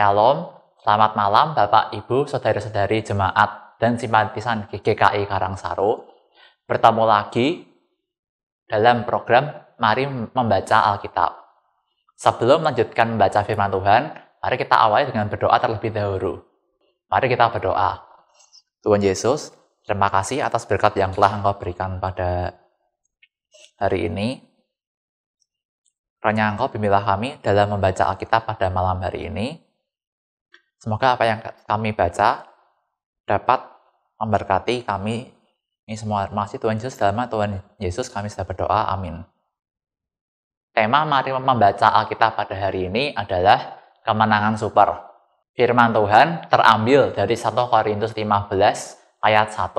Shalom, selamat malam Bapak, Ibu, Saudara-saudari jemaat dan simpatisan GKI Karangsaru. Bertemu lagi dalam program Mari Membaca Alkitab. Sebelum melanjutkan membaca firman Tuhan, mari kita awali dengan berdoa terlebih dahulu. Mari kita berdoa. Tuhan Yesus, terima kasih atas berkat yang telah Engkau berikan pada hari ini. Ranya Engkau bimbinglah kami dalam membaca Alkitab pada malam hari ini. Semoga apa yang kami baca dapat memberkati kami ini semua masih Tuhan Yesus dalam Tuhan Yesus kami sudah berdoa. Amin. Tema mari membaca Alkitab pada hari ini adalah kemenangan super. Firman Tuhan terambil dari 1 Korintus 15 ayat 1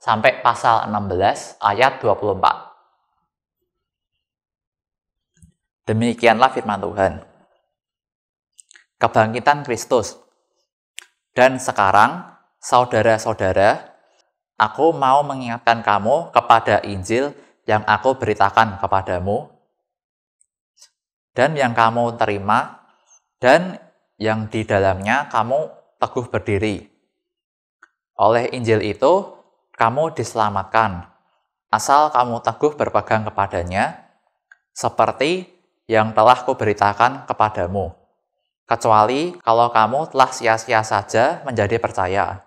sampai pasal 16 ayat 24. Demikianlah firman Tuhan. Kebangkitan Kristus dan sekarang, saudara-saudara, aku mau mengingatkan kamu kepada Injil yang aku beritakan kepadamu, dan yang kamu terima, dan yang di dalamnya kamu teguh berdiri. Oleh Injil itu, kamu diselamatkan, asal kamu teguh berpegang kepadanya, seperti yang telah kuberitakan kepadamu kecuali kalau kamu telah sia-sia saja menjadi percaya.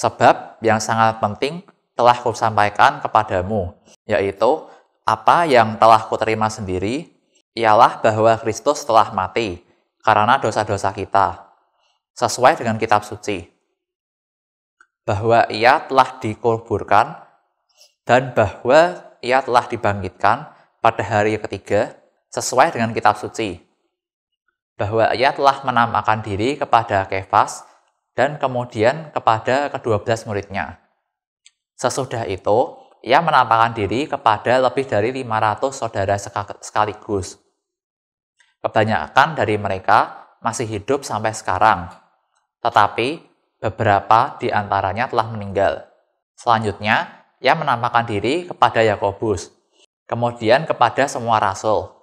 Sebab yang sangat penting telah kusampaikan kepadamu, yaitu apa yang telah kuterima sendiri, ialah bahwa Kristus telah mati karena dosa-dosa kita, sesuai dengan kitab suci. Bahwa ia telah dikuburkan dan bahwa ia telah dibangkitkan pada hari ketiga sesuai dengan kitab suci bahwa ia telah menamakan diri kepada Kefas dan kemudian kepada kedua belas muridnya. Sesudah itu, ia menampakkan diri kepada lebih dari 500 saudara sekaligus. Kebanyakan dari mereka masih hidup sampai sekarang, tetapi beberapa di antaranya telah meninggal. Selanjutnya, ia menamakan diri kepada Yakobus, kemudian kepada semua rasul,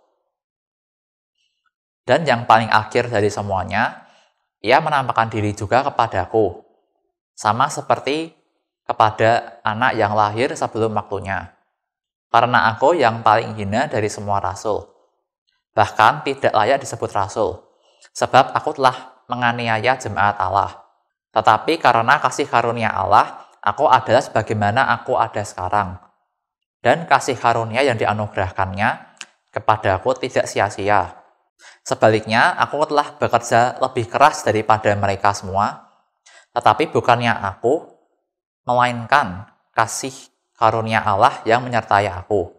dan yang paling akhir dari semuanya, ia menampakkan diri juga kepadaku, sama seperti kepada anak yang lahir sebelum waktunya. Karena aku yang paling hina dari semua rasul. Bahkan tidak layak disebut rasul, sebab aku telah menganiaya jemaat Allah. Tetapi karena kasih karunia Allah, aku adalah sebagaimana aku ada sekarang. Dan kasih karunia yang dianugerahkannya kepada aku tidak sia-sia Sebaliknya, aku telah bekerja lebih keras daripada mereka semua, tetapi bukannya aku, melainkan kasih karunia Allah yang menyertai aku.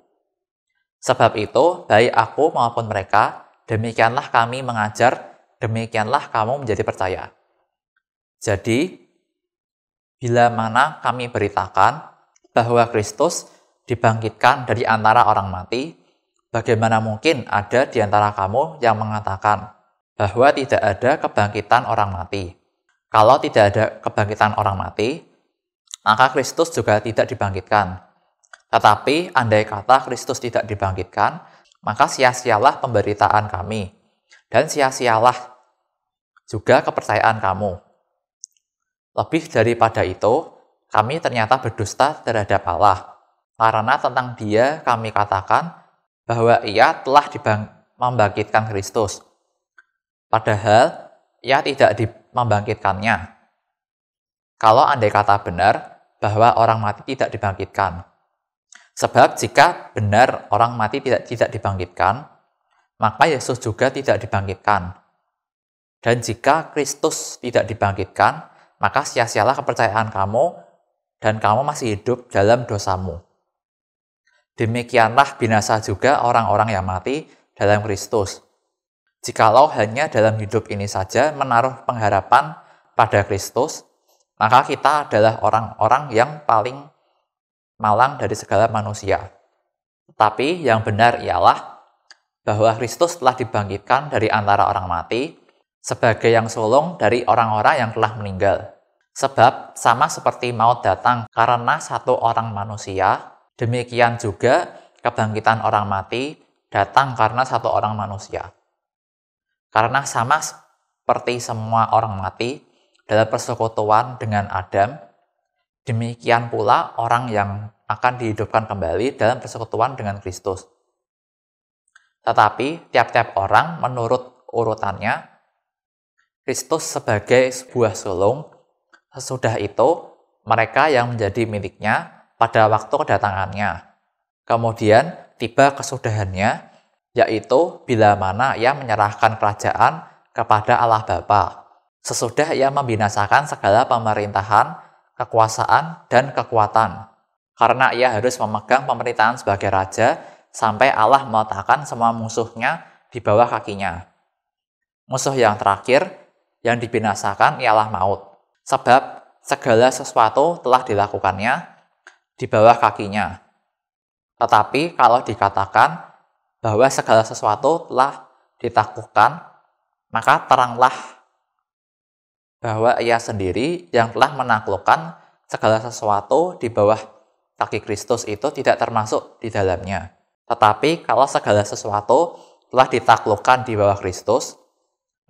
Sebab itu, baik aku maupun mereka, demikianlah kami mengajar, demikianlah kamu menjadi percaya. Jadi, bila mana kami beritakan bahwa Kristus dibangkitkan dari antara orang mati, Bagaimana mungkin ada di antara kamu yang mengatakan bahwa tidak ada kebangkitan orang mati? Kalau tidak ada kebangkitan orang mati, maka Kristus juga tidak dibangkitkan. Tetapi andai kata Kristus tidak dibangkitkan, maka sia-sialah pemberitaan kami, dan sia-sialah juga kepercayaan kamu. Lebih daripada itu, kami ternyata berdusta terhadap Allah, karena tentang dia kami katakan bahwa ia telah membangkitkan Kristus. Padahal ia tidak membangkitkannya. Kalau andai kata benar bahwa orang mati tidak dibangkitkan. Sebab jika benar orang mati tidak tidak dibangkitkan, maka Yesus juga tidak dibangkitkan. Dan jika Kristus tidak dibangkitkan, maka sia-sialah kepercayaan kamu dan kamu masih hidup dalam dosamu. Demikianlah binasa juga orang-orang yang mati dalam Kristus. Jikalau hanya dalam hidup ini saja menaruh pengharapan pada Kristus, maka kita adalah orang-orang yang paling malang dari segala manusia. Tetapi yang benar ialah bahwa Kristus telah dibangkitkan dari antara orang mati sebagai yang sulung dari orang-orang yang telah meninggal. Sebab sama seperti maut datang karena satu orang manusia, Demikian juga kebangkitan orang mati datang karena satu orang manusia. Karena sama seperti semua orang mati dalam persekutuan dengan Adam, demikian pula orang yang akan dihidupkan kembali dalam persekutuan dengan Kristus. Tetapi tiap-tiap orang menurut urutannya, Kristus sebagai sebuah sulung, sesudah itu mereka yang menjadi miliknya pada waktu kedatangannya. Kemudian tiba kesudahannya, yaitu bila mana ia menyerahkan kerajaan kepada Allah Bapa. Sesudah ia membinasakan segala pemerintahan, kekuasaan, dan kekuatan. Karena ia harus memegang pemerintahan sebagai raja sampai Allah meletakkan semua musuhnya di bawah kakinya. Musuh yang terakhir yang dibinasakan ialah maut. Sebab segala sesuatu telah dilakukannya di bawah kakinya. Tetapi kalau dikatakan bahwa segala sesuatu telah ditaklukkan, maka teranglah bahwa ia sendiri yang telah menaklukkan segala sesuatu di bawah kaki Kristus itu tidak termasuk di dalamnya. Tetapi kalau segala sesuatu telah ditaklukkan di bawah Kristus,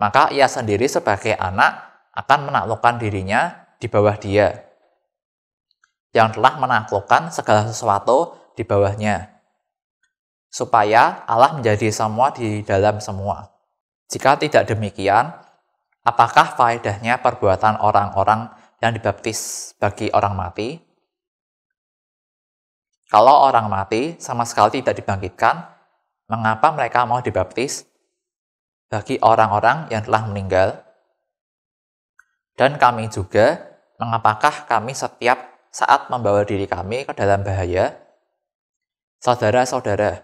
maka ia sendiri sebagai anak akan menaklukkan dirinya di bawah dia yang telah menaklukkan segala sesuatu di bawahnya, supaya Allah menjadi semua di dalam semua. Jika tidak demikian, apakah faedahnya perbuatan orang-orang yang dibaptis bagi orang mati? Kalau orang mati sama sekali tidak dibangkitkan, mengapa mereka mau dibaptis bagi orang-orang yang telah meninggal? Dan kami juga, mengapakah kami setiap saat membawa diri kami ke dalam bahaya, saudara-saudara,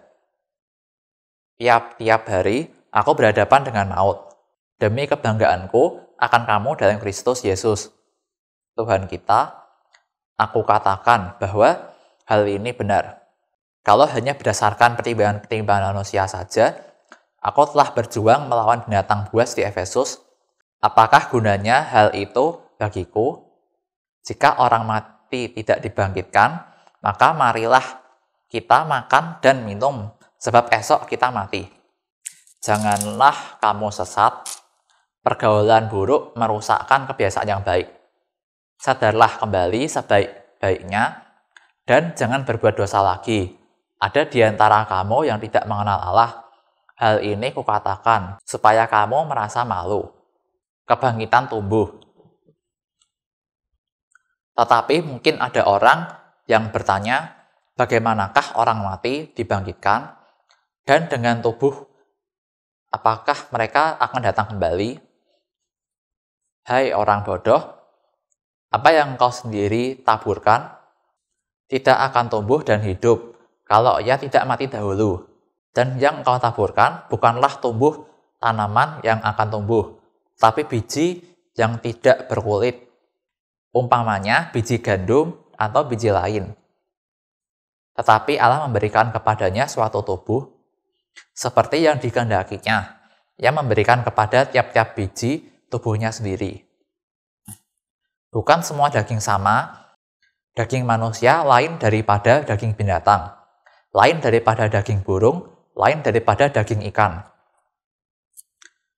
tiap-tiap hari aku berhadapan dengan maut. Demi kebanggaanku akan kamu dalam Kristus Yesus. Tuhan kita, aku katakan bahwa hal ini benar. Kalau hanya berdasarkan pertimbangan-pertimbangan manusia saja, aku telah berjuang melawan binatang buas di Efesus. Apakah gunanya hal itu bagiku? Jika orang mati mati tidak dibangkitkan, maka marilah kita makan dan minum, sebab esok kita mati. Janganlah kamu sesat, pergaulan buruk merusakkan kebiasaan yang baik. Sadarlah kembali sebaik-baiknya, dan jangan berbuat dosa lagi. Ada di antara kamu yang tidak mengenal Allah. Hal ini kukatakan, supaya kamu merasa malu. Kebangkitan tumbuh, tetapi mungkin ada orang yang bertanya, bagaimanakah orang mati dibangkitkan dan dengan tubuh apakah mereka akan datang kembali? Hai orang bodoh, apa yang kau sendiri taburkan tidak akan tumbuh dan hidup kalau ia tidak mati dahulu. Dan yang kau taburkan bukanlah tumbuh tanaman yang akan tumbuh, tapi biji yang tidak berkulit umpamanya biji gandum atau biji lain. Tetapi Allah memberikan kepadanya suatu tubuh seperti yang dikehendakinya, yang memberikan kepada tiap-tiap biji tubuhnya sendiri. Bukan semua daging sama, daging manusia lain daripada daging binatang, lain daripada daging burung, lain daripada daging ikan.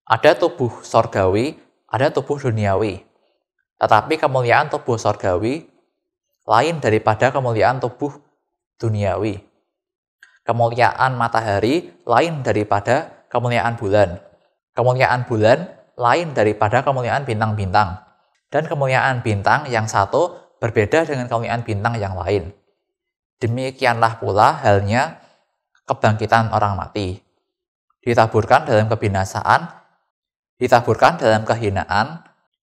Ada tubuh sorgawi, ada tubuh duniawi, tetapi kemuliaan tubuh sorgawi lain daripada kemuliaan tubuh duniawi. Kemuliaan matahari lain daripada kemuliaan bulan. Kemuliaan bulan lain daripada kemuliaan bintang-bintang. Dan kemuliaan bintang yang satu berbeda dengan kemuliaan bintang yang lain. Demikianlah pula halnya kebangkitan orang mati. Ditaburkan dalam kebinasaan, ditaburkan dalam kehinaan,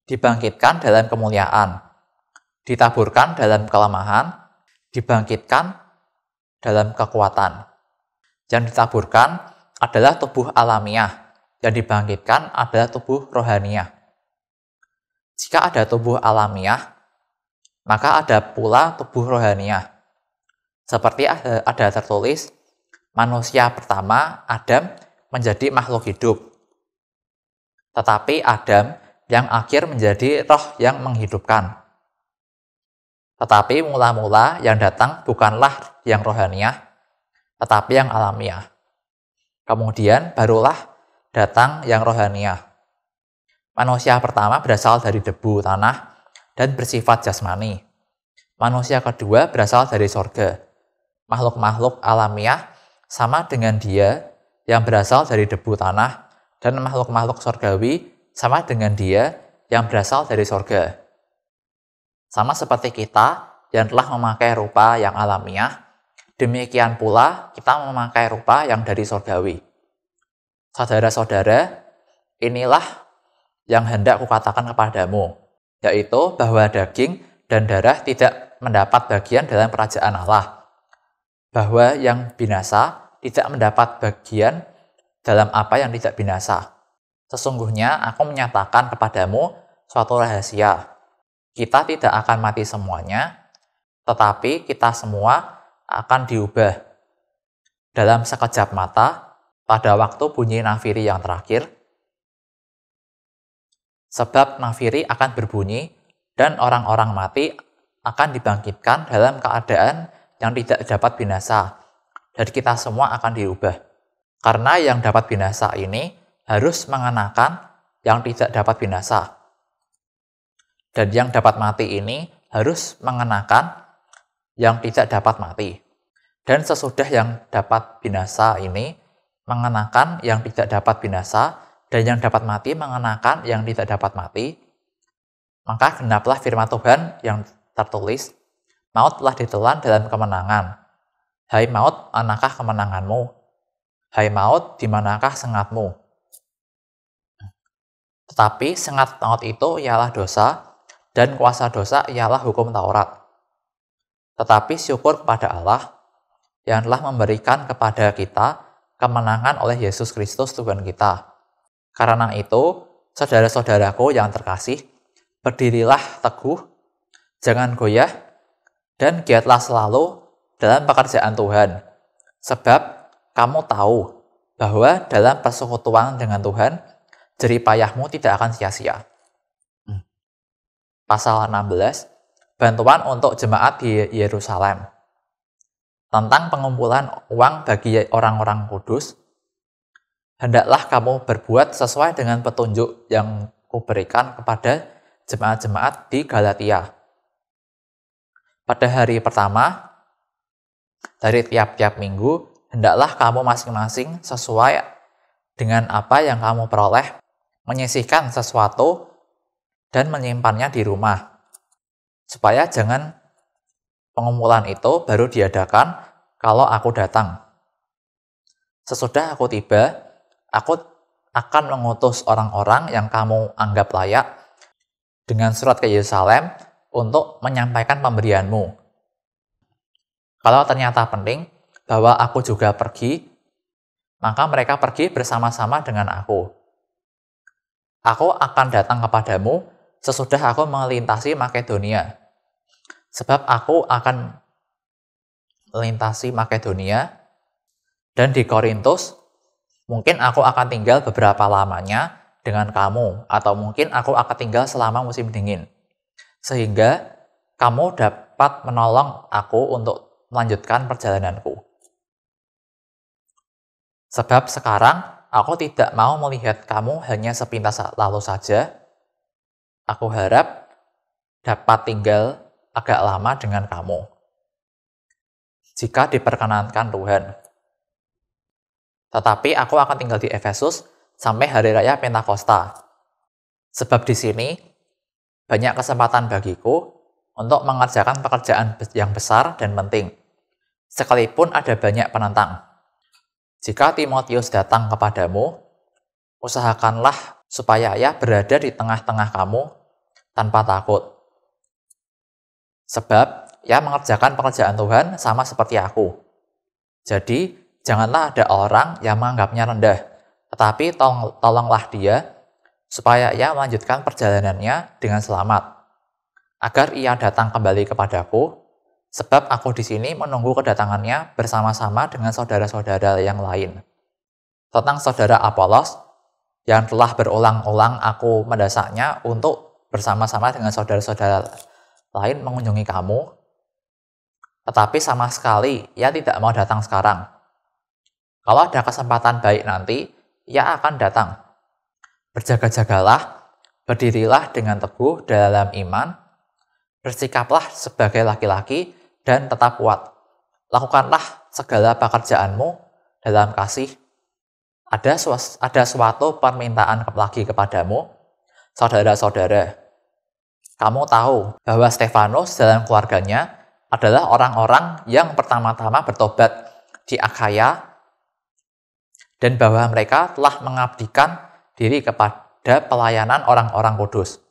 dibangkitkan dalam kemuliaan, ditaburkan dalam kelemahan, dibangkitkan dalam kekuatan. Yang ditaburkan adalah tubuh alamiah, yang dibangkitkan adalah tubuh rohaniah. Jika ada tubuh alamiah, maka ada pula tubuh rohaniah. Seperti ada, ada tertulis, manusia pertama, Adam, menjadi makhluk hidup. Tetapi Adam yang akhir menjadi roh yang menghidupkan. Tetapi mula-mula yang datang bukanlah yang rohaniah, tetapi yang alamiah. Kemudian barulah datang yang rohaniah. Manusia pertama berasal dari debu tanah dan bersifat jasmani. Manusia kedua berasal dari sorga. Makhluk-makhluk alamiah sama dengan dia yang berasal dari debu tanah dan makhluk-makhluk sorgawi sama dengan dia yang berasal dari sorga. Sama seperti kita yang telah memakai rupa yang alamiah, demikian pula kita memakai rupa yang dari sorgawi. Saudara-saudara, inilah yang hendak kukatakan kepadamu, yaitu bahwa daging dan darah tidak mendapat bagian dalam kerajaan Allah, bahwa yang binasa tidak mendapat bagian dalam apa yang tidak binasa. Sesungguhnya aku menyatakan kepadamu suatu rahasia. Kita tidak akan mati semuanya, tetapi kita semua akan diubah. Dalam sekejap mata, pada waktu bunyi nafiri yang terakhir, sebab nafiri akan berbunyi dan orang-orang mati akan dibangkitkan dalam keadaan yang tidak dapat binasa, dan kita semua akan diubah. Karena yang dapat binasa ini harus mengenakan yang tidak dapat binasa. Dan yang dapat mati ini harus mengenakan yang tidak dapat mati. Dan sesudah yang dapat binasa ini mengenakan yang tidak dapat binasa dan yang dapat mati mengenakan yang tidak dapat mati. Maka genaplah firman Tuhan yang tertulis, maut telah ditelan dalam kemenangan. Hai maut, manakah kemenanganmu? Hai maut, di manakah sengatmu? Tetapi sengat maut itu ialah dosa, dan kuasa dosa ialah hukum Taurat. Tetapi syukur kepada Allah yang telah memberikan kepada kita kemenangan oleh Yesus Kristus Tuhan kita. Karena itu, saudara-saudaraku yang terkasih, berdirilah teguh, jangan goyah, dan giatlah selalu dalam pekerjaan Tuhan. Sebab kamu tahu bahwa dalam persekutuan dengan Tuhan, jerih payahmu tidak akan sia-sia. Hmm. Pasal 16, bantuan untuk jemaat di Yerusalem. Tentang pengumpulan uang bagi orang-orang kudus, hendaklah kamu berbuat sesuai dengan petunjuk yang kuberikan kepada jemaat-jemaat di Galatia. Pada hari pertama, dari tiap-tiap minggu, hendaklah kamu masing-masing sesuai dengan apa yang kamu peroleh menyisihkan sesuatu dan menyimpannya di rumah, supaya jangan pengumpulan itu baru diadakan kalau aku datang. Sesudah aku tiba, aku akan mengutus orang-orang yang kamu anggap layak dengan surat ke Yerusalem untuk menyampaikan pemberianmu. Kalau ternyata penting bahwa aku juga pergi, maka mereka pergi bersama-sama dengan aku. Aku akan datang kepadamu sesudah aku melintasi Makedonia. Sebab aku akan melintasi Makedonia dan di Korintus mungkin aku akan tinggal beberapa lamanya dengan kamu atau mungkin aku akan tinggal selama musim dingin. Sehingga kamu dapat menolong aku untuk melanjutkan perjalananku. Sebab sekarang Aku tidak mau melihat kamu hanya sepintas lalu saja. Aku harap dapat tinggal agak lama dengan kamu. Jika diperkenankan Tuhan. Tetapi aku akan tinggal di Efesus sampai hari raya Pentakosta. Sebab di sini banyak kesempatan bagiku untuk mengerjakan pekerjaan yang besar dan penting. Sekalipun ada banyak penentang. Jika Timotius datang kepadamu, usahakanlah supaya ia berada di tengah-tengah kamu tanpa takut. Sebab ia mengerjakan pekerjaan Tuhan sama seperti aku. Jadi, janganlah ada orang yang menganggapnya rendah, tetapi tolong, tolonglah dia supaya ia melanjutkan perjalanannya dengan selamat, agar ia datang kembali kepadaku Sebab aku di sini menunggu kedatangannya bersama-sama dengan saudara-saudara yang lain. Tentang saudara Apolos, yang telah berulang-ulang aku mendasaknya untuk bersama-sama dengan saudara-saudara lain mengunjungi kamu, tetapi sama sekali ia tidak mau datang sekarang. Kalau ada kesempatan baik nanti, ia akan datang. Berjaga-jagalah, berdirilah dengan teguh dalam iman, bersikaplah sebagai laki-laki dan tetap kuat. Lakukanlah segala pekerjaanmu dalam kasih. Ada, suas, ada suatu permintaan lagi kepadamu, saudara-saudara. Kamu tahu bahwa Stefanus dalam keluarganya adalah orang-orang yang pertama-tama bertobat di Akaya dan bahwa mereka telah mengabdikan diri kepada pelayanan orang-orang kudus.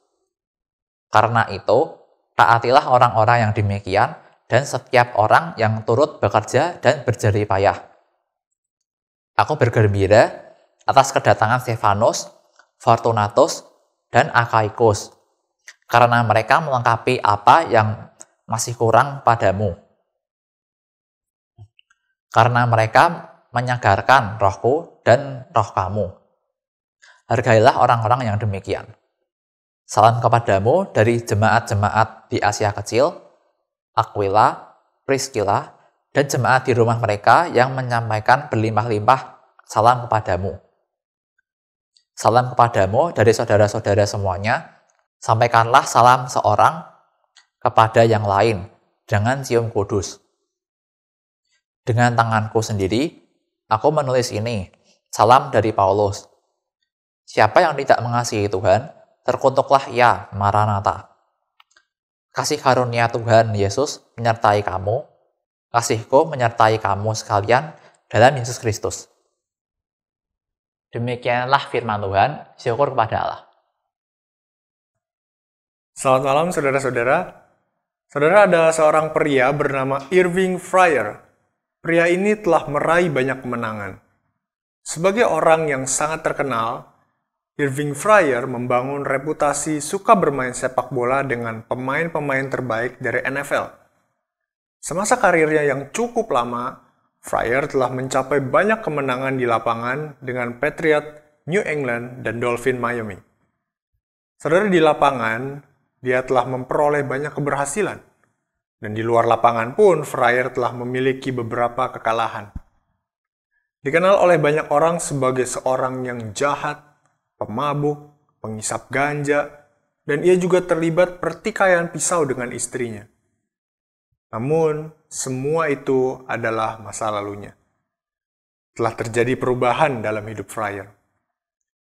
Karena itu, taatilah orang-orang yang demikian dan setiap orang yang turut bekerja dan berjari payah. Aku bergembira atas kedatangan Stefanus, Fortunatus, dan Akaikos, karena mereka melengkapi apa yang masih kurang padamu. Karena mereka menyegarkan rohku dan roh kamu. Hargailah orang-orang yang demikian. Salam kepadamu dari jemaat-jemaat di Asia Kecil, Aquila, Priscilla, dan jemaat di rumah mereka yang menyampaikan berlimpah-limpah salam kepadamu. Salam kepadamu dari saudara-saudara semuanya, sampaikanlah salam seorang kepada yang lain dengan cium kudus. Dengan tanganku sendiri, aku menulis ini, salam dari Paulus. Siapa yang tidak mengasihi Tuhan, terkutuklah ia, Maranatha. Kasih karunia Tuhan Yesus menyertai kamu, kasihku menyertai kamu sekalian dalam Yesus Kristus. Demikianlah firman Tuhan, syukur kepada Allah. Selamat malam saudara-saudara. Saudara ada seorang pria bernama Irving Fryer. Pria ini telah meraih banyak kemenangan. Sebagai orang yang sangat terkenal, Irving Fryer membangun reputasi suka bermain sepak bola dengan pemain-pemain terbaik dari NFL. Semasa karirnya yang cukup lama, Fryer telah mencapai banyak kemenangan di lapangan dengan Patriot, New England, dan Dolphin Miami. Saudara di lapangan, dia telah memperoleh banyak keberhasilan. Dan di luar lapangan pun, Fryer telah memiliki beberapa kekalahan. Dikenal oleh banyak orang sebagai seorang yang jahat pemabuk, pengisap ganja, dan ia juga terlibat pertikaian pisau dengan istrinya. Namun, semua itu adalah masa lalunya. Telah terjadi perubahan dalam hidup Fryer.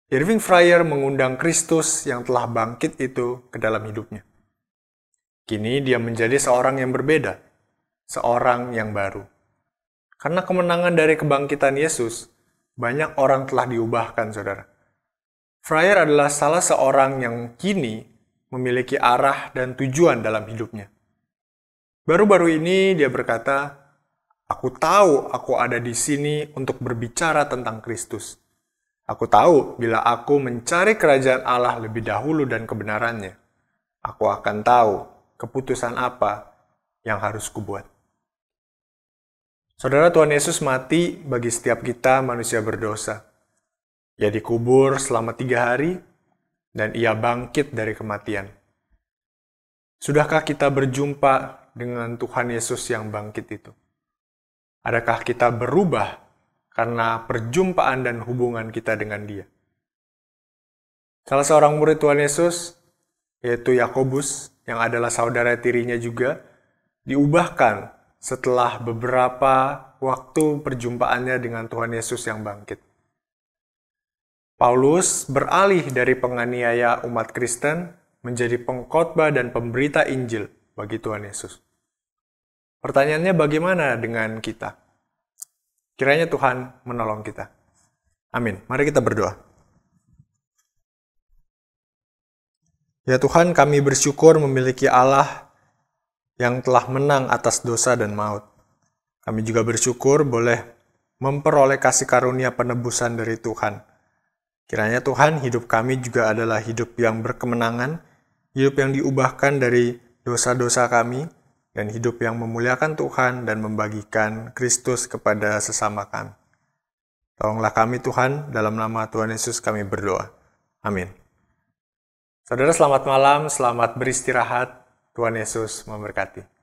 Irving Fryer mengundang Kristus yang telah bangkit itu ke dalam hidupnya. Kini dia menjadi seorang yang berbeda, seorang yang baru. Karena kemenangan dari kebangkitan Yesus, banyak orang telah diubahkan, saudara. Fryer adalah salah seorang yang kini memiliki arah dan tujuan dalam hidupnya. Baru-baru ini dia berkata, "Aku tahu aku ada di sini untuk berbicara tentang Kristus. Aku tahu bila aku mencari kerajaan Allah lebih dahulu dan kebenarannya, aku akan tahu keputusan apa yang harus kubuat." Saudara Tuhan Yesus mati bagi setiap kita manusia berdosa. Ia dikubur selama tiga hari, dan ia bangkit dari kematian. Sudahkah kita berjumpa dengan Tuhan Yesus yang bangkit itu? Adakah kita berubah karena perjumpaan dan hubungan kita dengan Dia? Salah seorang murid Tuhan Yesus, yaitu Yakobus, yang adalah saudara tirinya juga, diubahkan setelah beberapa waktu perjumpaannya dengan Tuhan Yesus yang bangkit. Paulus beralih dari penganiaya umat Kristen menjadi pengkhotbah dan pemberita Injil bagi Tuhan Yesus. Pertanyaannya bagaimana dengan kita? Kiranya Tuhan menolong kita. Amin. Mari kita berdoa. Ya Tuhan, kami bersyukur memiliki Allah yang telah menang atas dosa dan maut. Kami juga bersyukur boleh memperoleh kasih karunia penebusan dari Tuhan Kiranya Tuhan hidup kami juga adalah hidup yang berkemenangan, hidup yang diubahkan dari dosa-dosa kami, dan hidup yang memuliakan Tuhan dan membagikan Kristus kepada sesama kami. Tolonglah kami Tuhan, dalam nama Tuhan Yesus kami berdoa. Amin. Saudara selamat malam, selamat beristirahat. Tuhan Yesus memberkati.